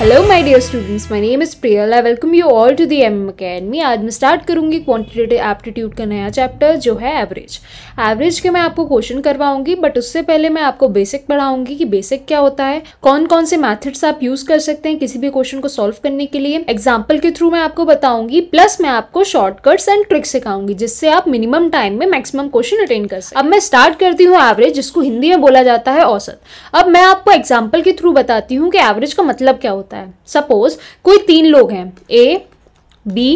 Hello my dear students my name is Priyal I welcome you all to the M academy आज मैं start करूंगी quantitative aptitude का नया chapter जो है एवरेज एवरेज के मैं आपको क्वेश्चन करवाऊंगी बट उससे पहले मैं आपको बेसिक पढ़ाऊंगी कि बेसिक क्या होता है कौन कौन से मैथड्स आप यूज़ कर सकते हैं किसी भी क्वेश्चन को सॉल्व करने के लिए एग्जाम्पल के थ्रू मैं आपको बताऊंगी प्लस मैं आपको शॉर्टकट्स एंड ट्रिक्स सिखाऊंगी जिससे आप मिनिमम टाइम में मैक्सिमम क्वेश्चन अटेंड कर सकते अब मैं स्टार्ट करती हूँ एवरेज जिसको हिंदी में बोला जाता है औसत अब मैं आपको एग्जाम्पल के थ्रू बताती हूँ कि एवरेज का मतलब क्या होता है सकता है सपोज कोई तीन लोग हैं ए बी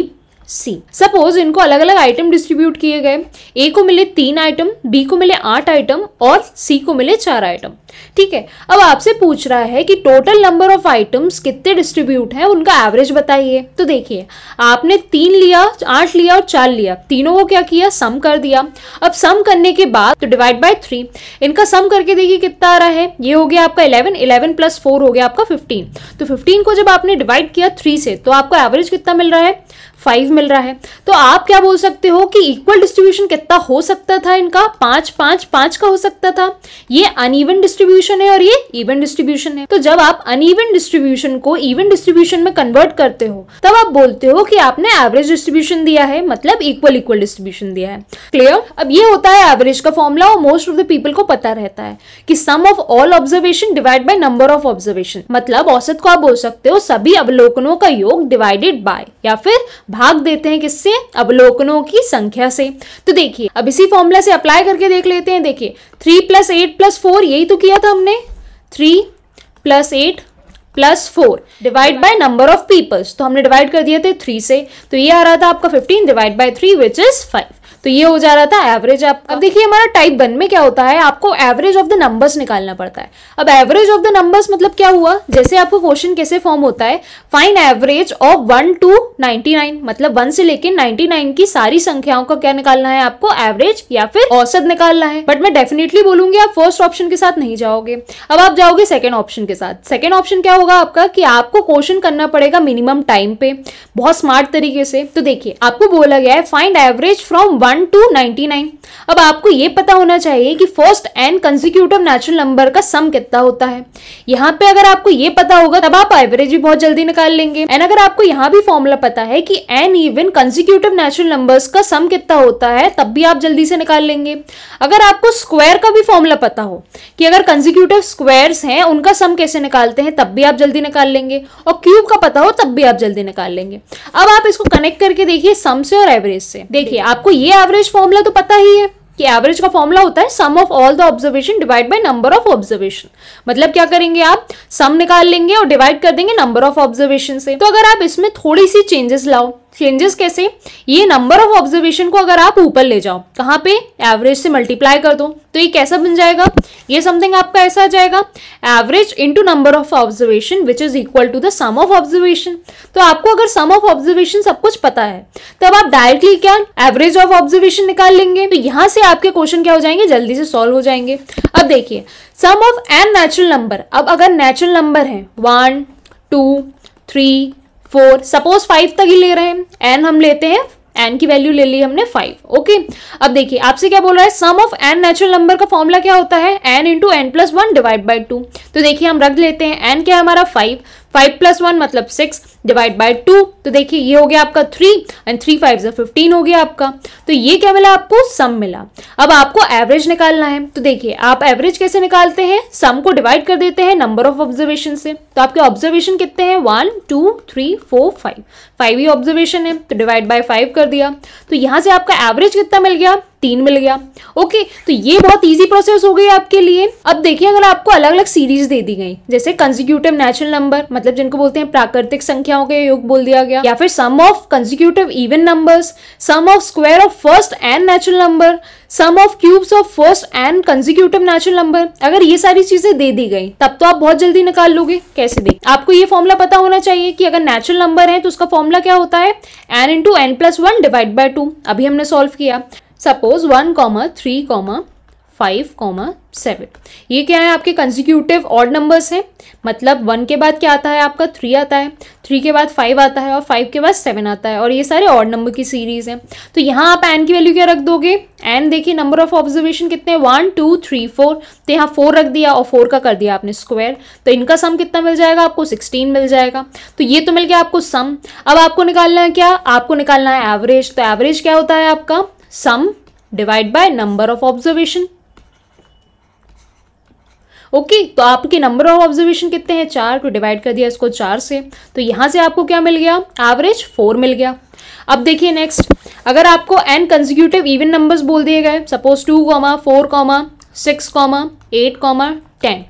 सी सपोज इनको अलग अलग आइटम डिस्ट्रीब्यूट किए गए ए को मिले तीन आइटम बी को मिले आठ आइटम और सी को मिले चार आइटम ठीक है अब आपसे पूछ रहा है कि टोटल नंबर ऑफ आइटम्स कितने डिस्ट्रीब्यूट हैं उनका एवरेज बताइए तो देखिए आपने तीन लिया आठ लिया और चार लिया तीनों को क्या किया सम कर दिया अब सम करने के बाद तो डिवाइड बाय थ्री इनका सम करके देखिए कितना आ रहा है ये हो गया आपका इलेवन इलेवन प्लस फोर हो गया आपका फिफ्टीन तो फिफ्टीन को जब आपने डिवाइड किया थ्री से तो आपको एवरेज कितना मिल रहा है फाइव मिल रहा है तो आप क्या बोल सकते हो कि इक्वल डिस्ट्रीब्यूशन कितना हो सकता था इनका पांच पांच पांच का हो सकता था ये अनइवन डिस्ट्रीब्यूशन है और ये इवन डिस्ट्रीब्यूशन है तो जब आप अनइवन डिस्ट्रीब्यूशन को इवन डिस्ट्रीब्यूशन में कन्वर्ट करते हो तब आप बोलते हो कि आपने एवरेज डिस्ट्रीब्यूशन दिया है मतलब इक्वल इक्वल डिस्ट्रीब्यूशन दिया है क्लियर अब ये होता है एवरेज का फॉर्मूला और मोस्ट ऑफ द पीपल को पता रहता है कि sum of all observation divide by number of observation मतलब औसत को आप बोल सकते हो सभी अवलोकनों का योग डिवाइडेड बाय या फिर भाग देते हैं किससे अवलोकनों की संख्या से तो देखिए अब इसी फॉर्मूला से अप्लाई करके देख लेते हैं देखिए three plus eight plus four यही तो किया था हमने three plus eight plus four divide by number of peoples तो हमने डिवाइड कर दिए थे थ्री से तो ये आ रहा था आपका fifteen divide by three which is five तो ये हो जा रहा था एवरेज आपका अब हाँ। देखिए हमारा टाइप वन में क्या होता है आपको एवरेज ऑफ द नंबर्स निकालना पड़ता है अब एवरेज ऑफ द नंबर्स मतलब क्या हुआ जैसे आपको क्वेश्चन कैसे फॉर्म होता है find average of one two ninety nine मतलब वन से लेकर नाइनटी नाइन की सारी संख्याओं का क्या निकालना है आपको एवरेज या फिर औसत निकालना है बट मैं डेफिनेटली बोलूंगी आप फर्स्ट ऑप्शन के साथ नहीं जाओगे अब आप जाओगे सेकेंड ऑप्शन के साथ सेकेंड ऑप्शन क्या होगा आपका कि आपको क्वेश्चन करना पड़ेगा मिनिमम टाइम पे बहुत स्मार्ट तरीके से तो देखिए आपको बोला गया है find average from one one two ninety nine अब आपको ये पता होना चाहिए कि first n consecutive natural number का सम कितना होता है यहाँ पे अगर आपको ये पता होगा तब आप एवरेज भी बहुत जल्दी निकाल लेंगे एंड अगर आपको यहाँ भी फॉर्मूला पता है कि n even consecutive natural numbers का सम कितना होता है तब भी आप जल्दी से निकाल लेंगे अगर आपको स्क्वायर का भी फॉर्मूला पता हो कि अगर कंजिक्यूटिव स्क्वायर्स हैं उनका सम कैसे निकालते हैं तब भी आप जल्दी निकाल लेंगे और क्यूब का पता हो तब भी आप जल्दी निकाल लेंगे अब आप इसको कनेक्ट करके देखिए सम से और एवरेज से देखिए आपको ये एवरेज फॉर्मूला तो पता ही है कि एवरेज का फॉर्मूला होता है sum of all the observation divide by number of observation मतलब क्या करेंगे आप सम निकाल लेंगे और डिवाइड कर देंगे नंबर ऑफ ऑब्जर्वेशन से तो अगर आप इसमें थोड़ी सी चेंजेस लाओ चेंजेस कैसे ये नंबर ऑफ ऑब्जर्वेशन को अगर आप ऊपर ले जाओ कहाँ पे एवरेज से मल्टीप्लाई कर दो तो ये कैसा बन जाएगा ये समथिंग आपका ऐसा आ जाएगा average into number of observation which is equal to the sum of observation तो आपको अगर सम ऑफ ऑब्जर्वेशन सब कुछ पता है तब आप डायरेक्टली क्या एवरेज ऑफ ऑब्जर्वेशन निकाल लेंगे तो यहाँ से आपके क्वेश्चन क्या हो जाएंगे जल्दी से सॉल्व हो जाएंगे अब देखिए sum of n natural number अब अगर नेचुरल नंबर है one two three four suppose five तक ही ले रहे हैं एन हम लेते हैं एन की वैल्यू ले ली हमने फाइव ओके अब देखिए आपसे क्या बोल रहा है sum of n natural number का फॉर्मूला क्या होता है n into n plus one divide by two तो देखिए हम रख लेते हैं एन क्या है हमारा फाइव फाइव प्लस वन मतलब सिक्स डिवाइड बाय टू तो देखिए ये हो गया आपका थ्री एंड थ्री फाइव जो फिफ्टीन हो गया आपका तो ये क्या मिला आपको सम मिला अब आपको एवरेज निकालना है तो देखिए आप एवरेज कैसे निकालते हैं सम को डिवाइड कर देते हैं नंबर ऑफ ऑब्जर्वेशन से तो आपके ऑब्जर्वेशन कितने हैं one two three four five five ही ऑब्जर्वेशन है तो डिवाइड बाय फाइव कर दिया तो यहाँ से आपका एवरेज कितना मिल गया तीन मिल गया ओके तो ये बहुत ईजी प्रोसेस हो गई आपके लिए अब देखिए अगर आपको अलग अलग सीरीज दे दी गई जैसे कंजिक्यूटिव नेचुरल नंबर मतलब जिनको बोलते हैं प्राकृतिक संख्याओं के योग बोल दिया गया या फिर sum of consecutive even numbers sum of square of first n natural number sum of cubes of first n consecutive natural number अगर ये सारी चीजें दे दी गई तब तो आप बहुत जल्दी निकाल लोगे कैसे दे आपको ये फॉर्मुला पता होना चाहिए कि अगर नेचुरल नंबर है तो उसका फॉर्मुला क्या होता है n into n plus one divide by two अभी हमने सॉल्व किया suppose one comma three comma five comma seven ये क्या है आपके कंजिक्यूटिव ऑड नंबर्स हैं मतलब वन के बाद क्या आता है आपका थ्री आता है थ्री के बाद फाइव आता है और फाइव के बाद सेवन आता है और ये सारे ऑड नंबर की सीरीज़ हैं तो यहाँ आप एन की वैल्यू क्या रख दोगे एन देखिए नंबर ऑफ ऑब्जर्वेशन कितने वन टू थ्री फोर तो यहाँ फोर रख दिया और फोर का कर दिया आपने स्क्वायर तो इनका सम कितना मिल जाएगा आपको सिक्सटीन मिल जाएगा तो ये तो मिल गया आपको सम अब आपको निकालना है क्या आपको निकालना है एवरेज तो एवरेज क्या होता है आपका sum divide by number of observation okay तो आपके नंबर ऑफ ऑब्जर्वेशन कितने हैं चार को डिवाइड कर दिया इसको चार से तो यहां से आपको क्या मिल गया एवरेज फोर मिल गया अब देखिए नेक्स्ट अगर आपको एन कंजिक्यूटिव इवन नंबर्स बोल दिए गए suppose two comma four comma six comma eight comma ten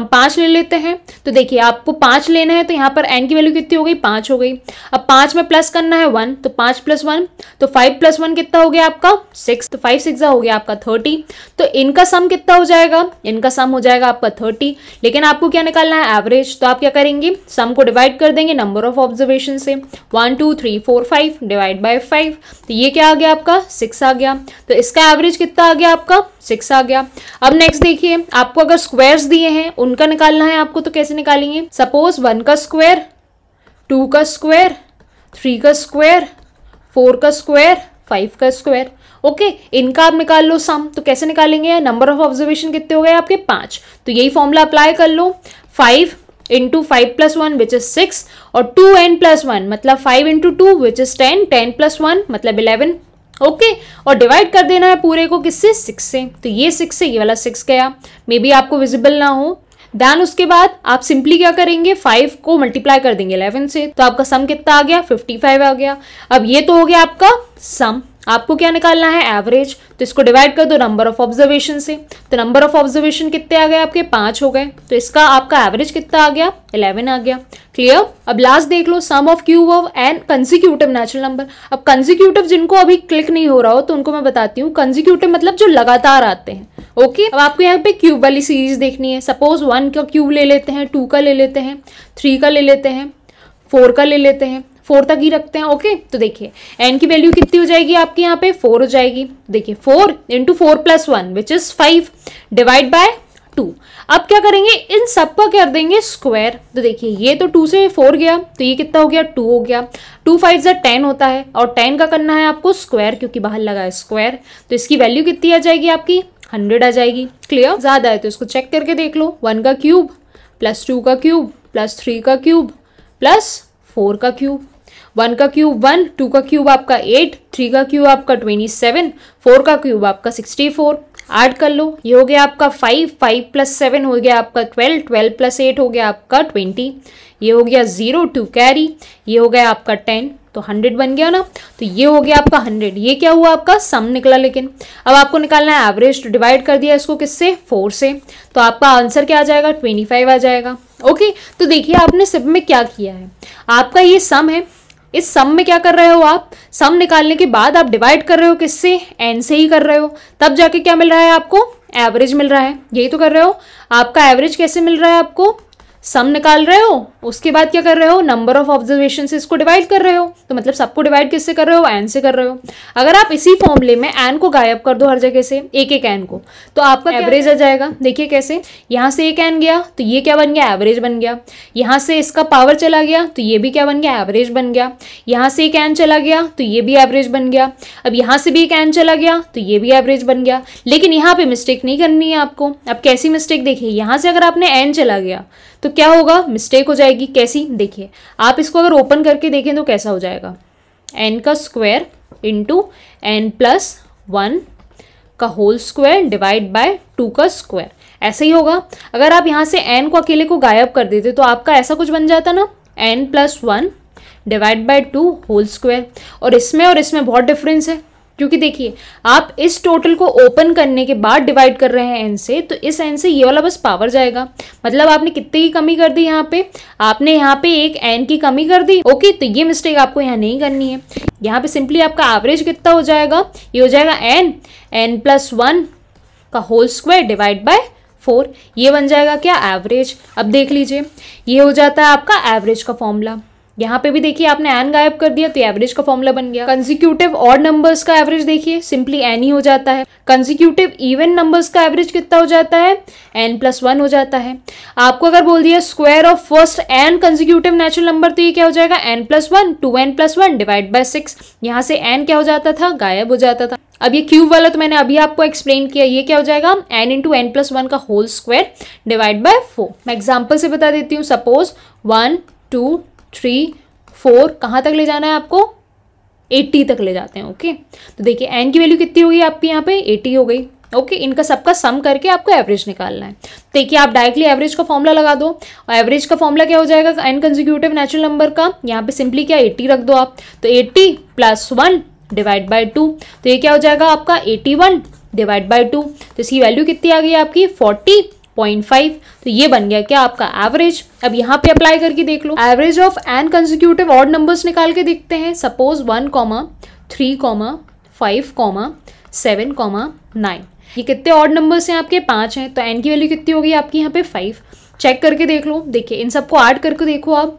हम पाँच ले लेते हैं तो देखिए आपको पाँच लेना है तो यहाँ पर एन की वैल्यू कितनी हो गई पाँच हो गई अब पाँच में प्लस करना है वन तो पाँच प्लस वन तो फाइव प्लस वन कितना हो गया आपका सिक्स तो फाइव सिक्स हो गया आपका थर्टी तो इनका सम कितना हो जाएगा इनका सम हो जाएगा आपका थर्टी लेकिन आपको क्या निकालना है एवरेज तो आप क्या करेंगे सम को डिवाइड कर देंगे नंबर ऑफ ऑब्जर्वेशन से one two three four five divide by five तो ये क्या आ गया आपका सिक्स आ गया तो इसका एवरेज कितना आ गया आपका सिक्स आ गया अब नेक्स्ट देखिए आपको अगर स्क्वायर्स दिए हैं उन उनका निकालना है आपको तो कैसे निकालेंगे सपोज वन का स्क्वायर टू का स्क्वायर थ्री का स्क्वायर फोर का स्क्वायर फाइव का स्क्वायर ओके okay, इनका आप निकाल लो सम तो कैसे निकालेंगे नंबर ऑफ ऑब्जर्वेशन कितने हो गए आपके पांच तो यही फॉर्मूला अप्लाई कर लो five into five plus one which is six और टू एन प्लस वन मतलब five into two which is ten ten plus one मतलब इलेवन ओके okay, और डिवाइड कर देना है पूरे को किससे सिक्स से तो ये सिक्स से ये वाला सिक्स गया मे बी आपको विजिबल ना हो देन उसके बाद आप सिंपली क्या करेंगे फाइव को मल्टीप्लाई कर देंगे इलेवन से तो आपका सम कितना आ गया फिफ्टी फाइव आ गया अब ये तो हो गया आपका सम आपको क्या निकालना है एवरेज तो इसको डिवाइड कर दो नंबर ऑफ ऑब्जर्वेशन से तो नंबर ऑफ ऑब्जर्वेशन कितने आ गए आपके पाँच हो गए तो इसका आपका एवरेज कितना आ गया इलेवन आ गया क्लियर अब लास्ट देख लो sum of cube of n consecutive natural number अब कंजिक्यूटिव जिनको अभी क्लिक नहीं हो रहा हो तो उनको मैं बताती हूँ कंजिक्यूटिव मतलब जो लगातार आते हैं ओके okay? अब आपको यहाँ पे क्यूब वाली सीरीज देखनी है सपोज वन का क्यूब ले लेते हैं टू का ले लेते हैं थ्री का ले लेते हैं फोर का ले लेते हैं फोर तक ही रखते हैं ओके तो देखिए एन की वैल्यू कितनी हो जाएगी आपके यहाँ पे फोर हो जाएगी देखिए four into four plus one which is five divide by two अब क्या करेंगे इन सब का कर देंगे स्क्वायर तो देखिए ये तो टू से फोर गया तो ये कितना हो गया टू हो गया टू फाइव जो टेन होता है और टेन का करना है आपको स्क्वायर क्योंकि बाहर लगा है स्क्वायर तो इसकी वैल्यू कितनी आ जाएगी आपकी हंड्रेड आ जाएगी क्लियर ज़्यादा है तो इसको चेक करके देख लो वन का क्यूब प्लस टू का क्यूब प्लस थ्री का क्यूब प्लस फोर का क्यूब वन का क्यूब वन टू का क्यूब आपका एट थ्री का क्यूब आपका ट्वेंटी सेवन फोर का क्यूब आपका सिक्सटी फोर ऐड कर लो ये हो गया आपका फाइव फाइव प्लस सेवन हो गया आपका ट्वेल्व ट्वेल्व प्लस एट हो गया आपका ट्वेंटी ये हो गया जीरो टू कैरी ये हो गया आपका टेन तो हंड्रेड बन गया ना तो ये हो गया आपका हंड्रेड ये क्या हुआ आपका सम निकला लेकिन अब आपको निकालना है एवरेज तो डिवाइड कर दिया इसको किससे फोर से तो आपका आंसर क्या आ जाएगा ट्वेंटी फाइव आ जाएगा ओके तो देखिए आपने सब में क्या किया है आपका ये सम है इस सम में क्या कर रहे हो आप सम निकालने के बाद आप डिवाइड कर रहे हो किससे एन से ही कर रहे हो तब जाके क्या मिल रहा है आपको एवरेज मिल रहा है यही तो कर रहे हो आपका एवरेज कैसे मिल रहा है आपको सम निकाल रहे हो उसके बाद क्या कर रहे हो नंबर ऑफ ऑब्जर्वेशन से इसको डिवाइड कर रहे हो तो मतलब सबको डिवाइड किससे कर रहे हो एन से कर रहे हो अगर आप इसी फॉर्मले में एन को गायब कर दो हर जगह से एक एक एन को तो आपका एवरेज आ जाएगा देखिए कैसे यहाँ से एक एन गया तो ये क्या बन गया एवरेज बन गया यहाँ से इसका पावर चला गया तो ये भी क्या बन गया एवरेज बन गया यहाँ से एक एन चला गया तो ये भी एवरेज बन गया अब यहाँ से भी एक एन चला गया तो ये भी एवरेज बन गया लेकिन यहाँ पर मिस्टेक नहीं करनी है आपको अब कैसी मिस्टेक देखिए यहाँ से अगर आपने एन चला गया तो क्या होगा मिस्टेक हो जाएगी कैसी देखिए आप इसको अगर ओपन करके देखें तो कैसा हो जाएगा एन का square into n plus one का whole square divide by two का स्क्वायर ऐसा ही होगा अगर आप यहाँ से एन को अकेले को गायब कर देते तो आपका ऐसा कुछ बन जाता ना n plus one divide by two whole square और इसमें और इसमें बहुत डिफरेंस है क्योंकि देखिए आप इस टोटल को ओपन करने के बाद डिवाइड कर रहे हैं एन से तो इस एन से ये वाला बस पावर जाएगा मतलब आपने कितने की कमी कर दी यहाँ पे आपने यहाँ पे एक एन की कमी कर दी ओके तो ये मिस्टेक आपको यहाँ नहीं करनी है यहाँ पे सिंपली आपका एवरेज कितना हो जाएगा ये हो जाएगा एन एन प्लस वन का whole square divide by four ये बन जाएगा क्या एवरेज अब देख लीजिए ये हो जाता है आपका एवरेज का फॉर्मूला यहाँ पे भी देखिए आपने एन गायब कर दिया तो एवरेज का फॉर्मुला बन गया कंजिक्यूटिव और नंबर्स का एवरेज देखिए सिंपली एन ही हो जाता है कंजिक्यूटिव इवन नंबर्स का एवरेज कितना हो जाता है एन प्लस वन हो जाता है आपको अगर बोल दिया square of first n consecutive natural number तो ये क्या हो जाएगा n plus one two n plus one divide by six यहाँ से एन क्या हो जाता था गायब हो जाता था अब ये क्यूब वाला तो मैंने अभी आपको एक्सप्लेन किया ये क्या हो जाएगा n into n plus one का whole square divide by four मैं एग्जाम्पल से बता देती हूँ suppose one two three four कहाँ तक ले जाना है आपको एट्टी तक ले जाते हैं ओके तो देखिए एन की वैल्यू कितनी होगी आपकी यहाँ पे एटी हो गई ओके इनका सबका सम करके आपको एवरेज निकालना है देखिए आप डायरेक्टली एवरेज का फॉर्मूला लगा दो और एवरेज का फॉर्मूला क्या हो जाएगा एन कंजिक्यूटिव नेचुरल नंबर का यहाँ पे सिंपली क्या एट्टी रख दो आप तो eighty plus one divide by two तो ये क्या हो जाएगा आपका eighty one divide by two तो इसकी वैल्यू कितनी आ गई आपकी फोर्टी पॉइंट फाइव तो ये बन गया क्या आपका एवरेज अब यहाँ पे अप्लाई करके देख लो average of n consecutive odd numbers निकाल के देखते हैं suppose one comma three comma five comma seven comma nine ये कितने ऑड नंबर्स हैं आपके पाँच हैं तो एन की वैल्यू कितनी होगी आपकी यहाँ पे फाइव चेक करके देख लो देखिए इन सबको ऐड करके देखो आप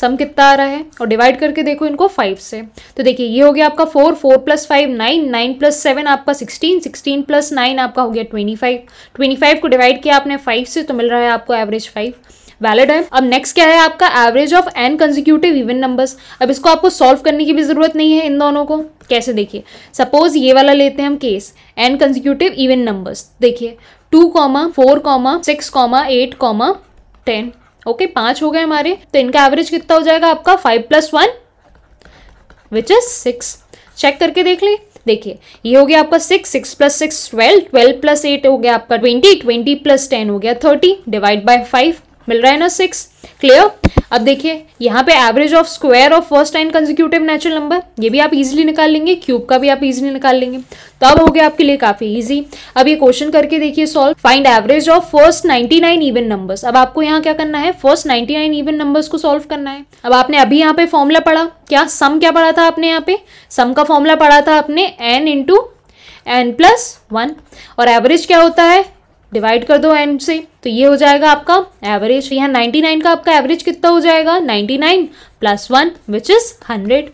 सम कितना आ रहा है और डिवाइड करके देखो इनको फाइव से तो देखिए ये हो गया आपका four four plus five nine nine plus seven आपका सिक्सटीन सिक्सटीन प्लस नाइन आपका हो गया ट्वेंटी फाइव ट्वेंटी फाइव को डिवाइड किया आपने फाइव से तो मिल रहा है आपको एवरेज फाइव वैलिड है अब नेक्स्ट क्या है आपका average of n consecutive even numbers अब इसको आपको सॉल्व करने की भी ज़रूरत नहीं है इन दोनों को कैसे देखिए सपोज ये वाला लेते हैं हम case n consecutive even numbers देखिए two comma four comma six comma eight comma ten okay पांच हो गए हमारे तो इनका एवरेज कितना हो जाएगा आपका five plus one which is six check करके देख ले देखिए ये हो गया आपका six six plus six twelve twelve plus eight हो गया आपका ट्वेंटी ट्वेंटी प्लस टेन हो गया थर्टी डिवाइड बाय फाइव मिल रहा है ना सिक्स क्लियर अब देखिए यहाँ पे average of square of first n consecutive natural number ये भी आप इजीली निकाल लेंगे क्यूब का भी आप इजीली निकाल लेंगे तो अब हो गया आपके लिए काफी इजी अब ये क्वेश्चन करके देखिए solve find average of first 99 even numbers अब आपको यहाँ क्या करना है फर्स्ट 99 इवन नंबर्स को सॉल्व करना है अब आपने अभी यहाँ पे फॉर्मूला पढ़ा क्या सम क्या पढ़ा था आपने यहाँ पे सम का फॉर्मूला पढ़ा था आपने n into n plus one और एवरेज क्या होता है डिवाइड कर दो एन से तो ये हो जाएगा आपका एवरेज तो यहाँ 99 का आपका एवरेज कितना हो जाएगा 99 nine plus one which is hundred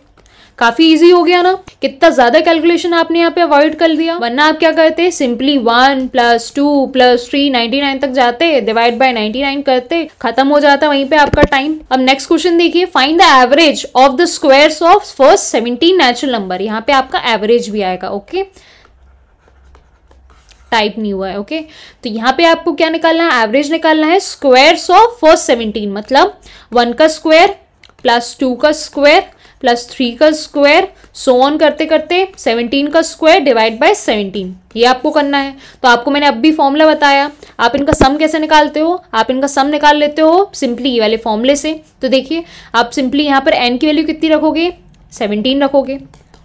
काफी इजी हो गया ना कितना ज्यादा कैलकुलेशन आपने यहाँ पे अवॉइड कर दिया वरना आप क्या करते simply one plus two plus three ninety nine तक जाते डिवाइड बाय नाइनटी नाइन करते खत्म हो जाता वहीं पे आपका टाइम अब नेक्स्ट क्वेश्चन देखिए find the average of the square of first seventeen natural number यहाँ पे आपका एवरेज भी आएगा ओके okay? टाइप नहीं हुआ है ओके तो यहाँ पे आपको क्या निकालना है एवरेज निकालना है स्क्वायर्स ऑफ फर्स्ट सेवनटीन मतलब वन का स्क्वायर प्लस टू का स्क्वायर प्लस थ्री का स्क्वायर सो ऑन करते करते सेवनटीन का स्क्वायर डिवाइड बाय सेवनटीन ये आपको करना है तो आपको मैंने अब भी फॉर्मूला बताया आप इनका सम कैसे निकालते हो आप इनका सम निकाल लेते हो सिंपली ये वाले फॉर्मूले से तो देखिए आप सिंपली यहाँ पर एन की वैल्यू कितनी रखोगे सेवनटीन रखोगे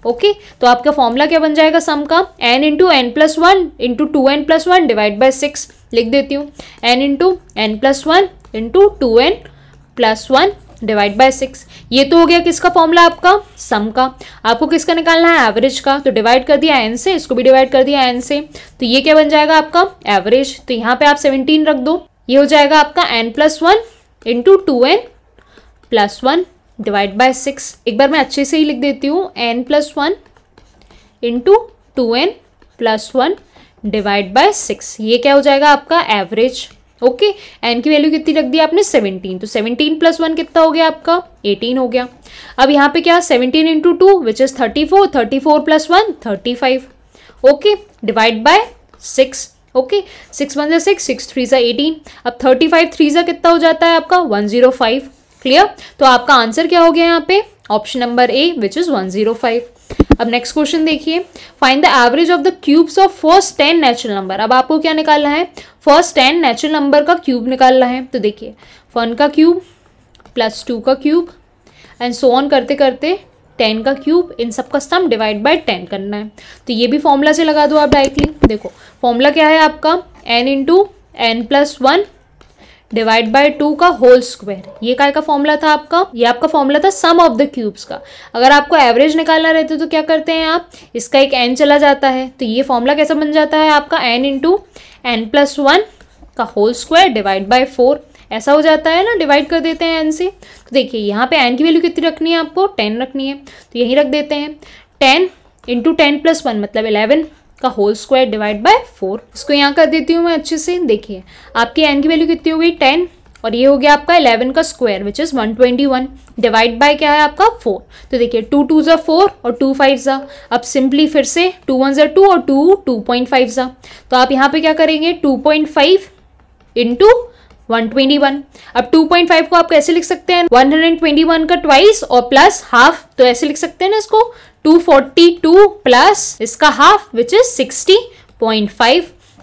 ओके तो आपका फॉर्मूला क्या बन जाएगा सम का n into n plus one into two n plus one divide by six लिख देती हूँ n into n plus one into two n plus one divide by six ये तो हो गया किसका फॉर्मूला आपका सम का आपको किसका निकालना है एवरेज का तो डिवाइड कर दिया एन से इसको भी डिवाइड कर दिया एन से तो ये क्या बन जाएगा आपका एवरेज तो यहाँ पे आप सेवनटीन रख दो ये हो जाएगा आपका n plus one into two n plus one divide by six एक बार मैं अच्छे से ही लिख देती हूँ n plus one into two n plus one divide by six ये क्या हो जाएगा आपका एवरेज ओके एन की वैल्यू कितनी रख दी आपने सेवनटीन तो सेवनटीन प्लस वन कितना हो गया आपका एटीन हो गया अब यहाँ पे क्या seventeen into two which is thirty four thirty four plus one thirty five okay divide by six okay six one जै सिक्स सिक्स थ्री ज़ा एटीन अब थर्टी फाइव थ्री ज़ा कितना हो जाता है आपका वन ज़ीरो फाइव क्लियर तो आपका आंसर क्या हो गया यहाँ पे option number A which is five अब नेक्स्ट क्वेश्चन देखिए find the average of the cubes of first ten natural number अब आपको क्या निकालना है फर्स्ट टेन नेचुरल नंबर का क्यूब निकालना है तो देखिए वन का क्यूब प्लस टू का क्यूब एंड सो ऑन करते करते टेन का क्यूब इन सब का सम डिवाइड बाय टेन करना है तो ये भी फॉर्मूला से लगा दो आप डायरेक्टली देखो फॉर्मूला क्या है आपका n into n plus one divide by two का होल स्क्वायर ये काय का फॉर्मूला था आपका ये आपका फॉर्मूला था सम ऑफ द क्यूब्स का अगर आपको एवरेज निकालना रहता है तो क्या करते हैं आप इसका एक एन चला जाता है तो ये फॉर्मूला कैसा बन जाता है आपका n into n plus one का whole square divide by four ऐसा हो जाता है ना डिवाइड कर देते हैं एन से तो देखिए यहाँ पे एन की वैल्यू कितनी रखनी है आपको टेन रखनी है तो यहीं रख देते हैं ten into ten plus one मतलब इलेवन का whole square divide by four इसको यहाँ कर देती हूँ मैं अच्छे से देखिए आपकी एन की वैल्यू कितनी हो गई टेन और ये हो गया आपका इलेवन का square which is one twenty one divide by क्या है आपका फोर तो देखिए टू टू ज़ा फोर और टू फाइव ज़ा अब सिंपली फिर से टू वन ज़ा टू और टू टू पॉइंट फाइव ज़ा तो आप यहाँ पे क्या करेंगे two point five into one twenty one अब टू पॉइंट फाइव को आप कैसे लिख सकते हैं वन हंड्रेड ट्वेंटी वन का ट्वाइस और प्लस हाफ तो ऐसे लिख सकते हैं ना इसको 242 प्लस इसका हाफ विच इज 60.5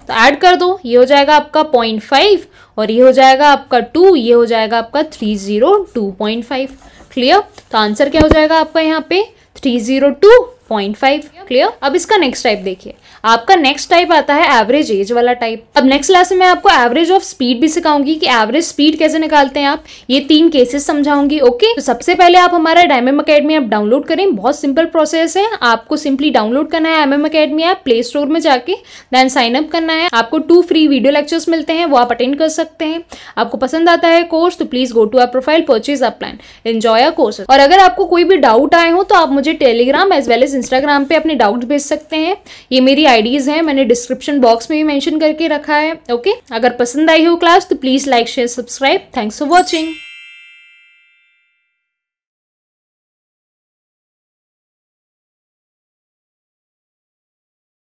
तो ऐड कर दो ये हो जाएगा आपका 0.5 और ये हो जाएगा आपका 2 ये हो जाएगा आपका 302.5 क्लियर तो आंसर क्या हो जाएगा आपका यहाँ पे 302.5 क्लियर अब इसका नेक्स्ट टाइप देखिए आपका नेक्स्ट टाइप आता है एवरेज एज वाला टाइप अब नेक्स्ट क्लास में आपको एवरेज ऑफ स्पीड भी सिखाऊंगी कि एवरेज स्पीड कैसे निकालते हैं आप ये तीन केसेस समझाऊंगी ओके तो सबसे पहले आप हमारा डायमेम अकेडमी ऐप डाउनलोड करें बहुत सिंपल प्रोसेस है आपको सिंपली डाउनलोड करना है MM academy app play store में जाके देन साइन अप करना है आपको टू फ्री वीडियो लेक्चर्स मिलते हैं वो आप अटेंड कर सकते हैं आपको पसंद आता है कोर्स तो please go to our profile purchase a plan enjoy a course और अगर आपको कोई भी डाउट आए हो तो आप मुझे Telegram as well as Instagram पे अपने डाउट भेज सकते हैं ये मेरी आईडीज़ हैं मैंने डिस्क्रिप्शन बॉक्स में भी मैंशन करके रखा है ओके अगर पसंद आई हो क्लास तो please like share subscribe thanks for watching